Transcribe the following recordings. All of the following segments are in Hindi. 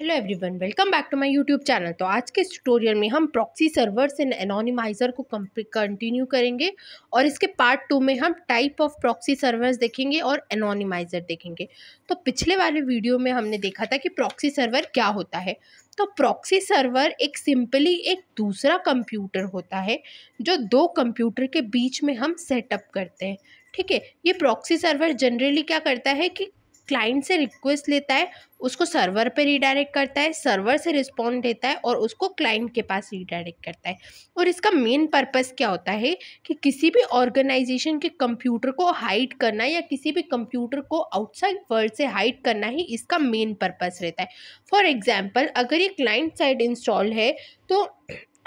hello everyone welcome back to my YouTube channel तो आज के इस ट्यूटोरियल में हम प्रॉक्सी सर्वर्स एंड एनोनिमाइज़र को कंटिन्यू करेंगे और इसके पार्ट टू में हम टाइप ऑफ प्रॉक्सी सर्वर्स देखेंगे और एनोनिमाइज़र देखेंगे तो पिछले वाले वीडियो में हमने देखा था कि प्रॉक्सी सर्वर क्या होता है तो प्रॉक्सी सर्वर एक सिंपली एक दूसरा कंप्यूटर होता है जो दो कंप्यूटर के बीच में हम सेटअप करते हैं ठीक है ये प्रॉक्सी सर्वर जनरली क्या करता है कि क्लाइंट से रिक्वेस्ट लेता है उसको सर्वर पे रिडायरेक्ट करता है सर्वर से रिस्पॉन्ड देता है और उसको क्लाइंट के पास रिडायरेक्ट करता है और इसका मेन पर्पस क्या होता है कि किसी भी ऑर्गेनाइजेशन के कंप्यूटर को हाइड करना या किसी भी कंप्यूटर को आउटसाइड वर्ल्ड से हाइड करना ही इसका मेन पर्पस रहता है फॉर एग्ज़ाम्पल अगर ये क्लाइंट साइड इंस्टॉल है तो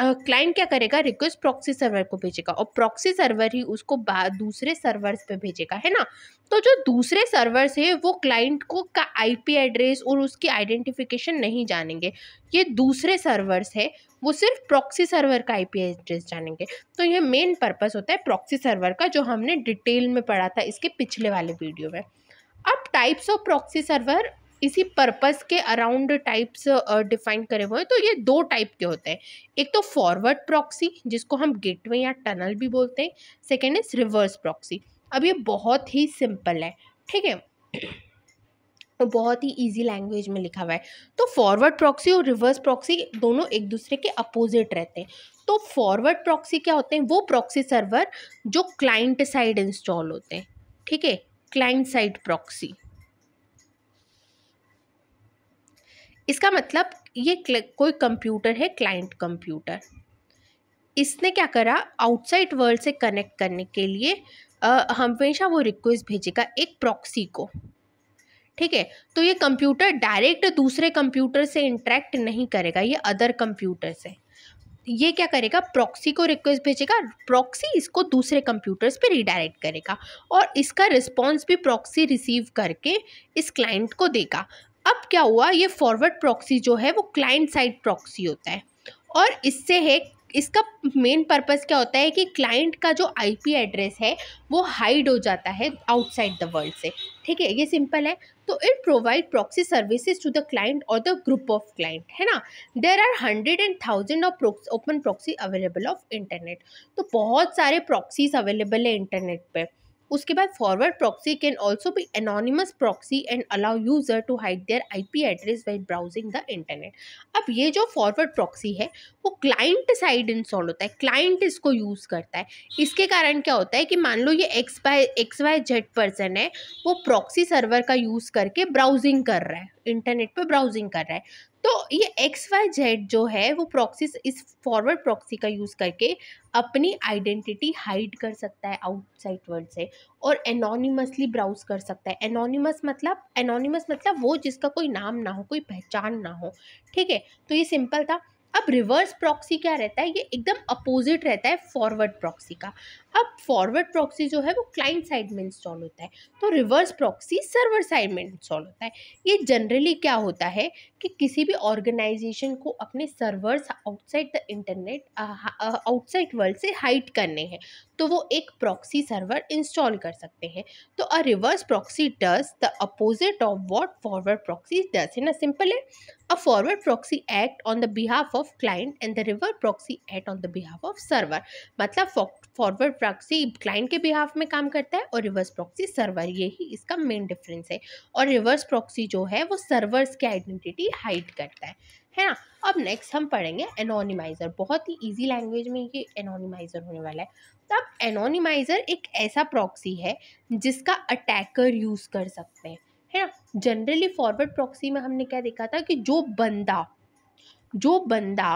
क्लाइंट क्या करेगा रिक्वेस्ट प्रॉक्सी सर्वर को भेजेगा और प्रॉक्सी सर्वर ही उसको दूसरे सर्वर्स पे भेजेगा है ना तो जो दूसरे सर्वर्स है वो क्लाइंट को का आईपी एड्रेस और उसकी आइडेंटिफिकेशन नहीं जानेंगे ये दूसरे सर्वर्स है वो सिर्फ प्रॉक्सी सर्वर का आईपी एड्रेस जानेंगे तो ये मेन पर्पज़ होता है प्रॉक्सी सर्वर का जो हमने डिटेल में पढ़ा था इसके पिछले वाले वीडियो में अब टाइप्स ऑफ प्रॉक्सी सर्वर इसी पर्पस के अराउंड टाइप्स डिफाइन करे हुए हैं तो ये दो टाइप के होते हैं एक तो फॉरवर्ड प्रॉक्सी जिसको हम गेटवे या टनल भी बोलते हैं सेकेंड इज रिवर्स प्रॉक्सी अब ये बहुत ही सिंपल है ठीक है तो बहुत ही इजी लैंग्वेज में लिखा हुआ है तो फॉरवर्ड प्रॉक्सी और रिवर्स प्रॉक्सी दोनों एक दूसरे के अपोजिट रहते हैं तो फॉरवर्ड प्रॉक्सी क्या होते हैं वो प्रॉक्सी सर्वर जो क्लाइंट साइड इंस्टॉल होते हैं ठीक है क्लाइंट साइड प्रॉक्सी इसका मतलब ये कोई कंप्यूटर है क्लाइंट कंप्यूटर इसने क्या करा आउटसाइड वर्ल्ड से कनेक्ट करने के लिए हमेशा वो रिक्वेस्ट भेजेगा एक प्रॉक्सी को ठीक है तो ये कंप्यूटर डायरेक्ट दूसरे कंप्यूटर से इंटरेक्ट नहीं करेगा ये अदर कंप्यूटर से ये क्या करेगा प्रॉक्सी को रिक्वेस्ट भेजेगा प्रॉक्सी इसको दूसरे कंप्यूटर्स पे रिडायरेक्ट करेगा और इसका रिस्पॉन्स भी प्रॉक्सी रिसीव करके इस क्लाइंट को देगा अब क्या हुआ ये फॉरवर्ड प्रॉक्सी जो है वो क्लाइंट साइड प्रॉक्सी होता है और इससे है इसका मेन पर्पस क्या होता है कि क्लाइंट का जो आईपी एड्रेस है वो हाइड हो जाता है आउटसाइड द वर्ल्ड से ठीक है ये सिंपल है तो it provide proxy services to the client और द ग्रुप ऑफ क्लाइंट है ना there are hundred and thousand of open proxy available of internet तो बहुत सारे प्रॉक्सीज अवेलेबल है इंटरनेट पर उसके बाद forward proxy can also be anonymous proxy and allow user to hide their IP address while browsing the internet अब ये जो फॉरवर्ड प्रॉक्सी है वो क्लाइंट साइड इंस्टॉल होता है क्लाइंट इसको यूज़ करता है इसके कारण क्या होता है कि मान लो ये X by X Y Z person है वो प्रॉक्सी सर्वर का यूज़ करके ब्राउजिंग कर रहा है इंटरनेट पर ब्राउजिंग कर रहा है तो ये एक्स वाई जेड जो है वो प्रॉक्सीस इस फॉरवर्ड प्रॉक्सी का यूज़ करके अपनी आइडेंटिटी हाइड कर सकता है आउटसाइड वर्ल्ड से और एनोनिमसली ब्राउज कर सकता है एनोनिमस मतलब एनोनिमस मतलब वो जिसका कोई नाम ना हो कोई पहचान ना हो ठीक है तो ये सिंपल था अब रिवर्स प्रॉक्सी क्या रहता है ये एकदम अपोजिट रहता है फॉरवर्ड प्रॉक्सी का अब फॉरवर्ड प्रॉक्सी जो है वो क्लाइंट साइड में इंस्टॉल होता है तो रिवर्स प्रॉक्सी सर्वर साइड में इंस्टॉल होता है ये जनरली क्या होता है कि किसी भी ऑर्गेनाइजेशन को अपने servers outside the internet outside world से हाइड करने हैं तो वो एक प्रॉक्सी सर्वर इंस्टॉल कर सकते हैं तो a reverse proxy does the opposite of what forward proxy does in a simple है a forward proxy act on the behalf of client and the reverse proxy act on the behalf of server मतलब फॉरवर्ड प्रॉक्सी क्लाइंट के बिहाफ में काम करता है और रिवर्स प्रॉक्सी सर्वर यही इसका मेन डिफरेंस है और रिवर्स प्रॉक्सी जो है वो सर्वर्स की आइडेंटिटी हाइड करता है है ना अब नेक्स्ट हम पढ़ेंगे एनोनिमाइज़र बहुत ही इजी लैंग्वेज में ये एनोनिमाइज़र होने वाला है तब एनोनिमाइज़र एक ऐसा प्रॉक्सी है जिसका अटैकर यूज़ कर सकते हैं है ना जनरली फॉरवर्ड प्रॉक्सी में हमने क्या देखा था कि जो बंदा जो बंदा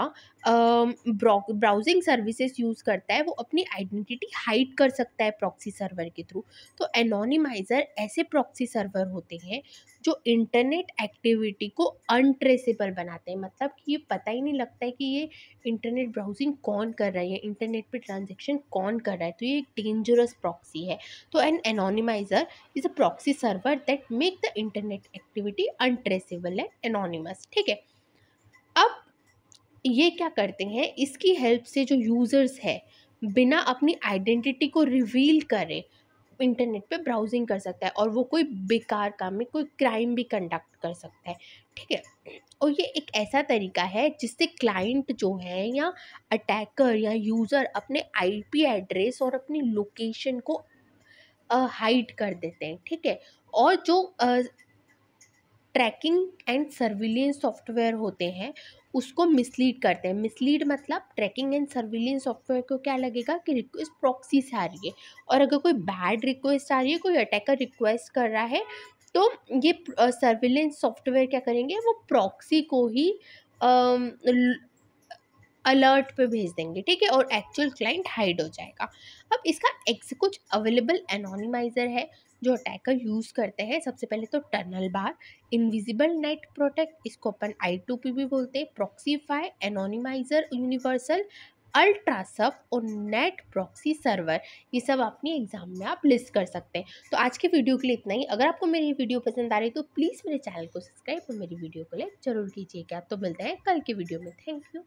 ब्राउजिंग सर्विसेज यूज़ करता है वो अपनी आइडेंटिटी हाइड कर सकता है प्रॉक्सी सर्वर के थ्रू तो एनोनिमाइज़र ऐसे प्रॉक्सी सर्वर होते हैं जो इंटरनेट एक्टिविटी को अनट्रेसेबल बनाते हैं मतलब कि ये पता ही नहीं लगता है कि ये इंटरनेट ब्राउजिंग कौन कर रहा है इंटरनेट पे ट्रांजेक्शन कौन कर रहा है तो ये एक डेंजरस प्रॉक्सी है तो an anonymizer is a proxy server that make the internet activity untraceable and anonymous ठीक है ये क्या करते हैं इसकी हेल्प से जो यूज़र्स है बिना अपनी आइडेंटिटी को रिवील करे इंटरनेट पे ब्राउजिंग कर सकता है और वो कोई बेकार काम में कोई क्राइम भी कंडक्ट कर सकता है ठीक है और ये एक ऐसा तरीका है जिससे क्लाइंट जो है या अटैकर या यूज़र अपने आईपी एड्रेस और अपनी लोकेशन को हाइड कर देते हैं ठीक है और जो ट्रैकिंग एंड सर्विलियंस सॉफ्टवेयर होते हैं उसको मिसलीड करते हैं मिसलीड मतलब ट्रैकिंग एंड सर्विलेंस सॉफ्टवेयर को क्या लगेगा कि रिक्वेस्ट प्रॉक्सी से आ रही है और अगर कोई बैड रिक्वेस्ट आ रही है कोई अटैकर रिक्वेस्ट कर रहा है तो ये सर्विलेंस सॉफ्टवेयर क्या करेंगे वो प्रॉक्सी को ही अलर्ट पे भेज देंगे ठीक है और एक्चुअल क्लाइंट हाइड हो जाएगा अब इसका एक्स कुछ अवेलेबल एनोनिमाइज़र है जो अटैकर यूज़ करते हैं सबसे पहले तो tunnel bear invisible net protect इसको अपन आई टू पी भी बोलते हैं प्रोक्सीफाई एनोनिमाइजर यूनिवर्सल अल्ट्रासफ और नेट प्रॉक्सी सर्वर ये सब अपनी एग्ज़ाम में आप लिस्ट कर सकते हैं तो आज के वीडियो के लिए इतना ही अगर आपको मेरी वीडियो पसंद आ रही है तो प्लीज़ मेरे चैनल को सब्सक्राइब और मेरी वीडियो को लाइक जरूर कीजिएगा तो मिलते हैं कल के वीडियो में थैंक यू